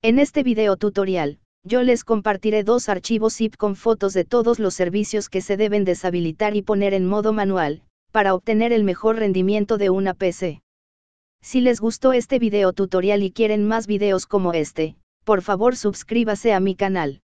En este video tutorial, yo les compartiré dos archivos zip con fotos de todos los servicios que se deben deshabilitar y poner en modo manual, para obtener el mejor rendimiento de una PC. Si les gustó este video tutorial y quieren más videos como este, por favor suscríbase a mi canal.